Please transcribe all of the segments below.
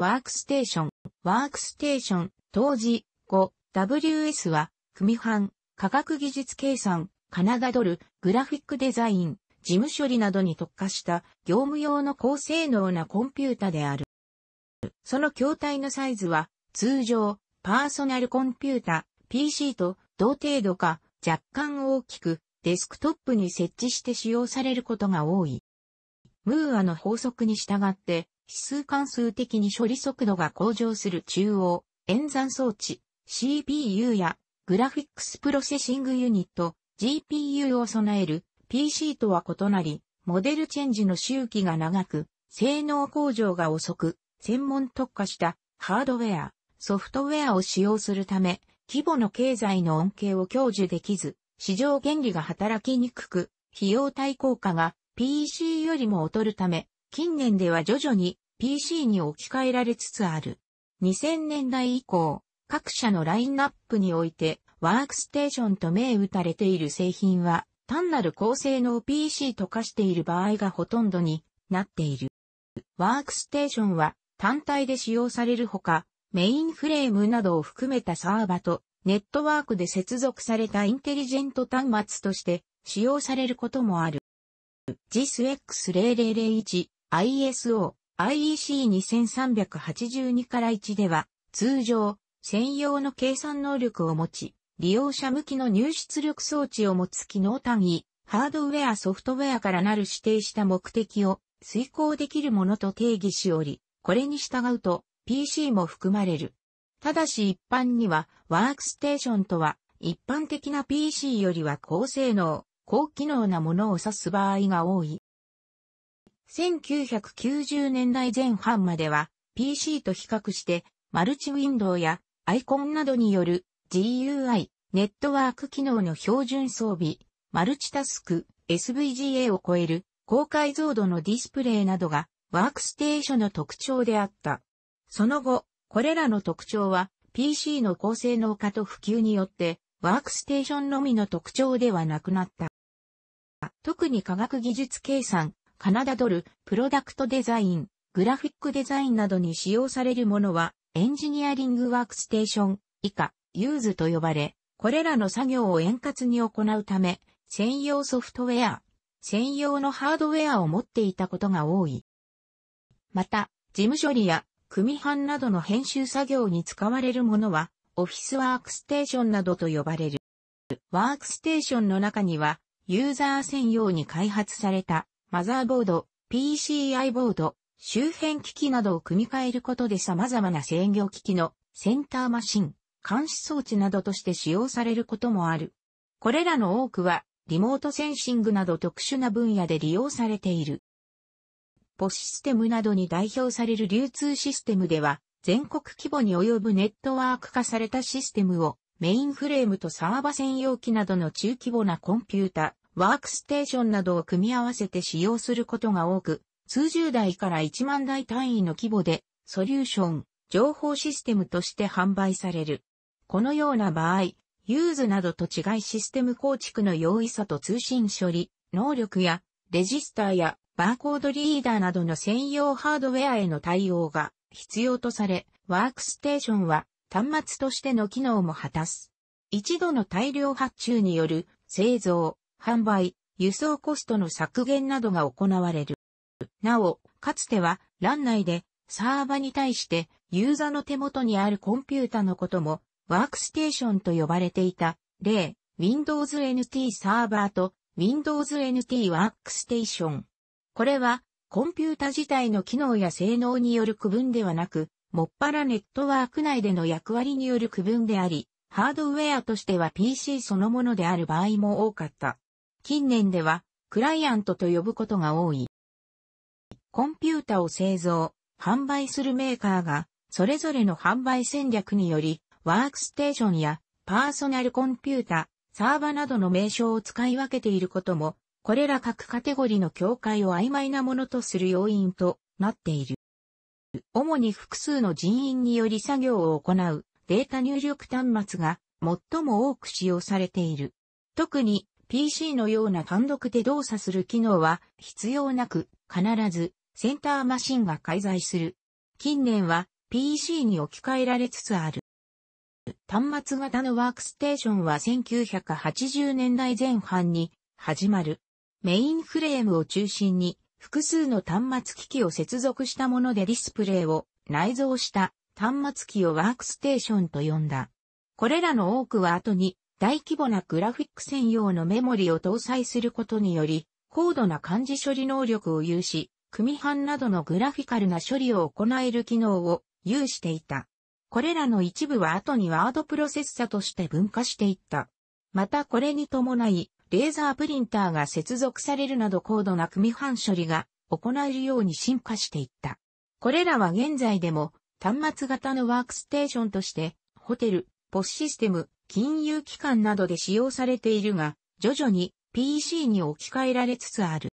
ワークステーション。ワークステーション、当時、5、WS は、組版、科学技術計算、カナダドル、グラフィックデザイン、事務処理などに特化した業務用の高性能なコンピュータである。その筐体のサイズは通常パーソナルコンピュータ PC と同程度か若干大きくデスクトップに設置して使用されることが多い。ムーアの法則に従って数関数的に処理速度が向上する中央、演算装置、CPU やグラフィックスプロセッシングユニット、GPU を備える PC とは異なり、モデルチェンジの周期が長く、性能向上が遅く、専門特化したハードウェア、ソフトウェアを使用するため、規模の経済の恩恵を享受できず、市場原理が働きにくく、費用対効果が PC よりも劣るため、近年では徐々に PC に置き換えられつつある。2000年代以降、各社のラインナップにおいて、ワークステーションと銘打たれている製品は、単なる高性能 PC と化している場合がほとんどになっている。ワークステーションは単体で使用されるほか、メインフレームなどを含めたサーバとネットワークで接続されたインテリジェント端末として使用されることもある。i s x 0 0 0 1 ISO、IEC2382 から1では、通常、専用の計算能力を持ち、利用者向きの入出力装置を持つ機能単位、ハードウェアソフトウェアからなる指定した目的を遂行できるものと定義しおり、これに従うと PC も含まれる。ただし一般にはワークステーションとは一般的な PC よりは高性能、高機能なものを指す場合が多い。1990年代前半までは PC と比較してマルチウィンドウやアイコンなどによる GUI、ネットワーク機能の標準装備、マルチタスク、SVGA を超える高解像度のディスプレイなどがワークステーションの特徴であった。その後、これらの特徴は PC の高性能化と普及によってワークステーションのみの特徴ではなくなった。特に科学技術計算、カナダドル、プロダクトデザイン、グラフィックデザインなどに使用されるものは、エンジニアリングワークステーション、以下、ユーズと呼ばれ、これらの作業を円滑に行うため、専用ソフトウェア、専用のハードウェアを持っていたことが多い。また、事務処理や、組版などの編集作業に使われるものは、オフィスワークステーションなどと呼ばれる。ワークステーションの中には、ユーザー専用に開発されたマザーボード、PCI ボード、周辺機器などを組み替えることで様々な制御機器のセンターマシン、監視装置などとして使用されることもある。これらの多くはリモートセンシングなど特殊な分野で利用されている。ポシステムなどに代表される流通システムでは全国規模に及ぶネットワーク化されたシステムをメインフレームとサーバ専用機などの中規模なコンピュータワークステーションなどを組み合わせて使用することが多く、数十台から1万台単位の規模で、ソリューション、情報システムとして販売される。このような場合、ユーズなどと違いシステム構築の容易さと通信処理、能力や、レジスターや、バーコードリーダーなどの専用ハードウェアへの対応が必要とされ、ワークステーションは端末としての機能も果たす。一度の大量発注による製造、販売、輸送コストの削減などが行われる。なお、かつては、欄内で、サーバに対して、ユーザの手元にあるコンピュータのことも、ワークステーションと呼ばれていた、例、Windows NT サーバーと Windows NT ワークステーション。これは、コンピュータ自体の機能や性能による区分ではなく、もっぱらネットワーク内での役割による区分であり、ハードウェアとしては PC そのものである場合も多かった。近年では、クライアントと呼ぶことが多い。コンピュータを製造、販売するメーカーが、それぞれの販売戦略により、ワークステーションやパーソナルコンピュータ、サーバなどの名称を使い分けていることも、これら各カテゴリの境界を曖昧なものとする要因となっている。主に複数の人員により作業を行うデータ入力端末が最も多く使用されている。特に PC のような単独で動作する機能は必要なく、必ずセンターマシンが介在する。近年は PC に置き換えられつつある。端末型のワークステーションは1980年代前半に始まる。メインフレームを中心に複数の端末機器を接続したものでディスプレイを内蔵した端末機をワークステーションと呼んだ。これらの多くは後に大規模なグラフィック専用のメモリを搭載することにより、高度な漢字処理能力を有し、組版などのグラフィカルな処理を行える機能を有していた。これらの一部は後にワードプロセッサとして分化していった。またこれに伴い、レーザープリンターが接続されるなど高度な組版処理が行えるように進化していった。これらは現在でも端末型のワークステーションとして、ホテル、ポスシステム、金融機関などで使用されているが、徐々に PC に置き換えられつつある。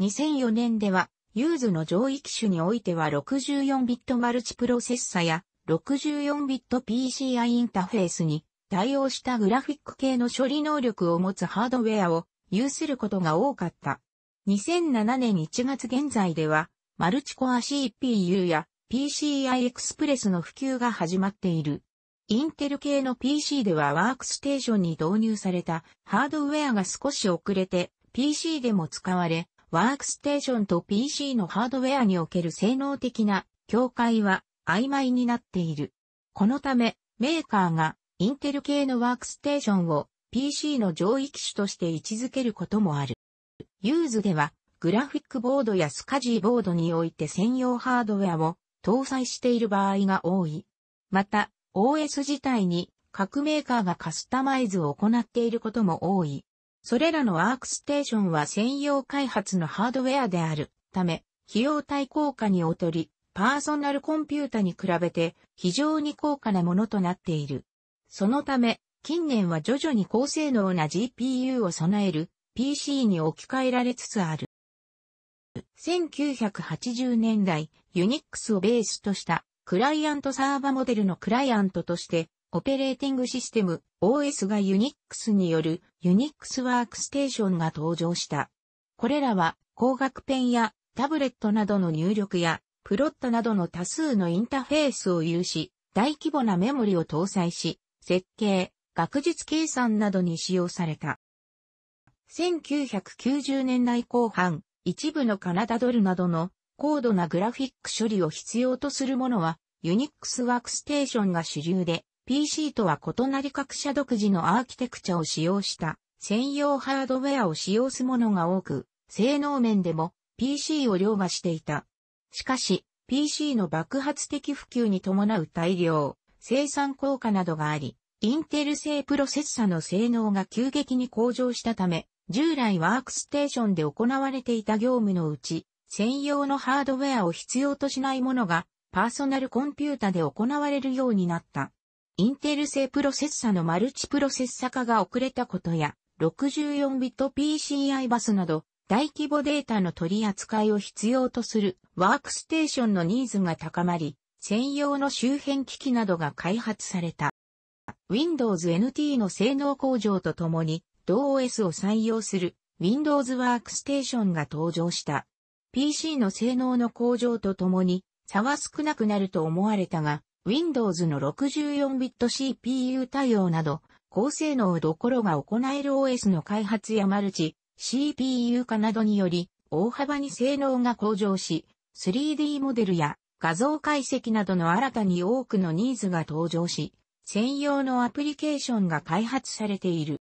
2004年では、ユーズの上位機種においては64ビットマルチプロセッサや64ビット PCI インターフェースに対応したグラフィック系の処理能力を持つハードウェアを有することが多かった。2007年1月現在では、マルチコア CPU や PCI エクスプレスの普及が始まっている。インテル系の PC ではワークステーションに導入されたハードウェアが少し遅れて PC でも使われ、ワークステーションと PC のハードウェアにおける性能的な境界は曖昧になっている。このため、メーカーがインテル系のワークステーションを PC の上位機種として位置づけることもある。ユーズでは、グラフィックボードやスカジーボードにおいて専用ハードウェアを搭載している場合が多い。また、OS 自体に各メーカーがカスタマイズを行っていることも多い。それらのワークステーションは専用開発のハードウェアであるため、費用対効果に劣り、パーソナルコンピュータに比べて非常に高価なものとなっている。そのため、近年は徐々に高性能な GPU を備える PC に置き換えられつつある。1980年代、ユニックスをベースとしたクライアントサーバモデルのクライアントとして、オペレーティングシステム OS が Unix によるユニックスワークステーションが登場した。これらは光学ペンやタブレットなどの入力やプロットなどの多数のインターフェースを有し、大規模なメモリを搭載し、設計、学術計算などに使用された。1990年代後半、一部のカナダドルなどの高度なグラフィック処理を必要とするものは、ユニックスワークステーションが主流で、PC とは異なり各社独自のアーキテクチャを使用した専用ハードウェアを使用すものが多く、性能面でも PC を凌駕していた。しかし、PC の爆発的普及に伴う大量、生産効果などがあり、インテル製プロセッサの性能が急激に向上したため、従来ワークステーションで行われていた業務のうち、専用のハードウェアを必要としないものがパーソナルコンピュータで行われるようになった。インテル製プロセッサのマルチプロセッサ化が遅れたことや、64ビット PCI バスなど、大規模データの取り扱いを必要とするワークステーションのニーズが高まり、専用の周辺機器などが開発された。Windows NT の性能向上とともに、DOS を採用する Windows ワークステーションが登場した。PC の性能の向上とともに差は少なくなると思われたが、Windows の 64bit CPU 対応など、高性能どころが行える OS の開発やマルチ、CPU 化などにより、大幅に性能が向上し、3D モデルや画像解析などの新たに多くのニーズが登場し、専用のアプリケーションが開発されている。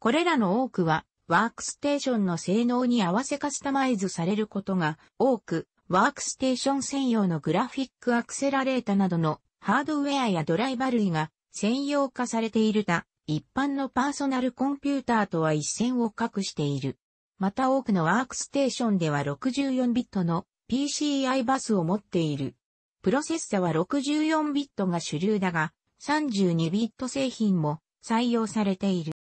これらの多くはワークステーションの性能に合わせカスタマイズされることが多く、ワークステーション専用のグラフィックアクセラレータなどのハードウェアやドライバ類が専用化されているが、一般のパーソナルコンピューターとは一線を画している。また多くのワークステーションでは64ビットの PCI バスを持っている。プロセッサは64ビットが主流だが、32ビット製品も採用されている。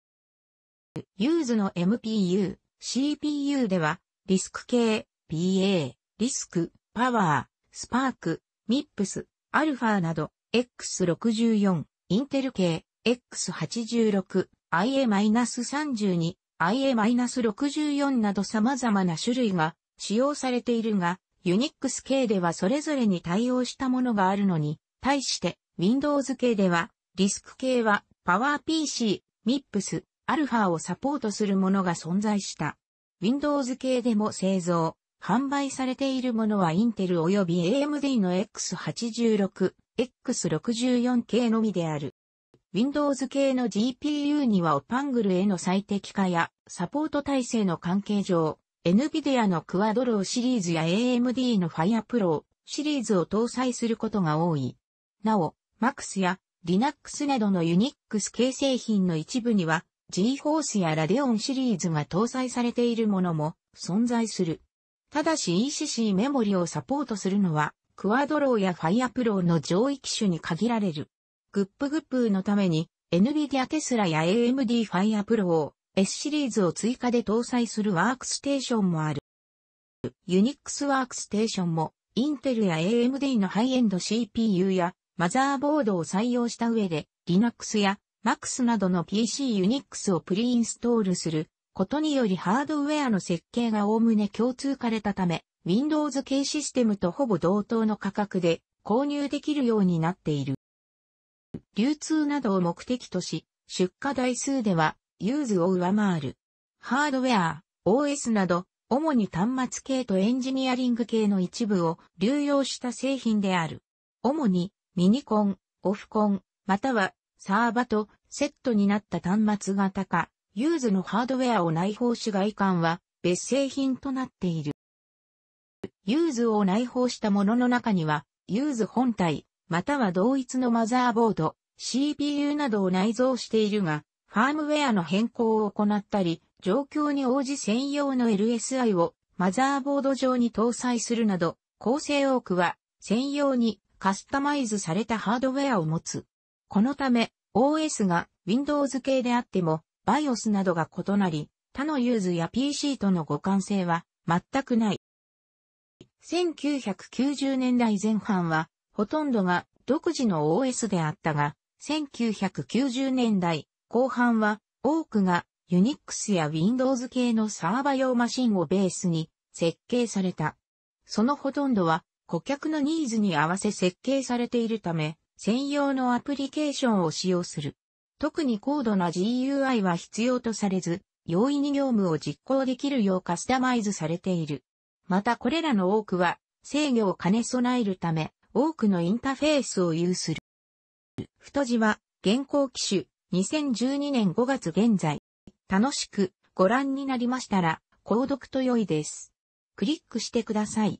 ユーズの MPU、CPU では、リスク系、PA、リスク、パワー、スパーク、ミップス、アルファなど、X64、インテル系、X86、IA-32、IA-64 など様々な種類が使用されているが、ユニックス系ではそれぞれに対応したものがあるのに、対して Windows 系では、リスク系は PowerPC、MIPS、アルファをサポートするものが存在した。Windows 系でも製造、販売されているものは Intel 及び AMD の X86、X64 系のみである。Windows 系の GPU には Opangle への最適化やサポート体制の関係上、NVIDIA の Quad r o シリーズや AMD の Fire Pro シリーズを搭載することが多い。なお、MAX や Linux などの Unix 系製品の一部には G f o r c e やラデオンシリーズが搭載されているものも存在する。ただし ECC メモリをサポートするのは、クワドローやファイアプローの上位機種に限られる。グップグップのために、NVIDIA テスラや AMD ファイアプロを S シリーズを追加で搭載するワークステーションもある。ユニックスワークステーションも、インテルや AMD のハイエンド CPU やマザーボードを採用した上で、Linux や MAX などの PC Unix をプリインストールすることによりハードウェアの設計が概ね共通化れたため、Windows 系システムとほぼ同等の価格で購入できるようになっている。流通などを目的とし、出荷台数では、ユーズを上回る。ハードウェア、OS など、主に端末系とエンジニアリング系の一部を流用した製品である。主に、ミニコン、オフコン、またはサーバとセットになった端末型か、ユーズのハードウェアを内包し外観は別製品となっている。ユーズを内包したものの中には、ユーズ本体、または同一のマザーボード、CPU などを内蔵しているが、ファームウェアの変更を行ったり、状況に応じ専用の LSI をマザーボード上に搭載するなど、構成多くは専用にカスタマイズされたハードウェアを持つ。このため、OS が Windows 系であっても、BIOS などが異なり、他のユーズや PC との互換性は全くない。1990年代前半は、ほとんどが独自の OS であったが、1990年代後半は、多くが Unix や Windows 系のサーバ用マシンをベースに設計された。そのほとんどは顧客のニーズに合わせ設計されているため、専用のアプリケーションを使用する。特に高度な GUI は必要とされず、容易に業務を実行できるようカスタマイズされている。またこれらの多くは制御を兼ね備えるため、多くのインターフェースを有する。太字は、現行機種、2012年5月現在。楽しくご覧になりましたら、購読と良いです。クリックしてください。